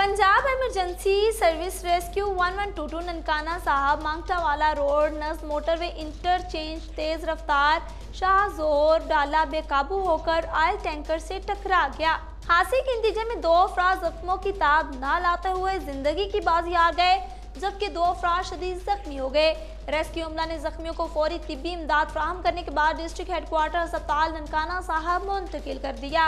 Punjab emergency service rescue 1122 Nankana Sahib Mangtanwala road नस motorway interchange तेज़ रफ्तार शाह जोर डाला बेकाबू होकर आयल टैंकर से टकरा गया हादसे के नतीजे में दो अफराज जख्मों की ताब न लाते हुए जिंदगी की बाजी आ गए जबकि दो अफराज शदीद जख्मी हो गए रेस्क्यू अमला ने जख्मियों को फौरी तिबी इमदाद फ्राहम करने के बाद डिस्ट्रिक्ट हेडक्वार्टर अस्पताल ननकाना साहब मुंतकिल कर दिया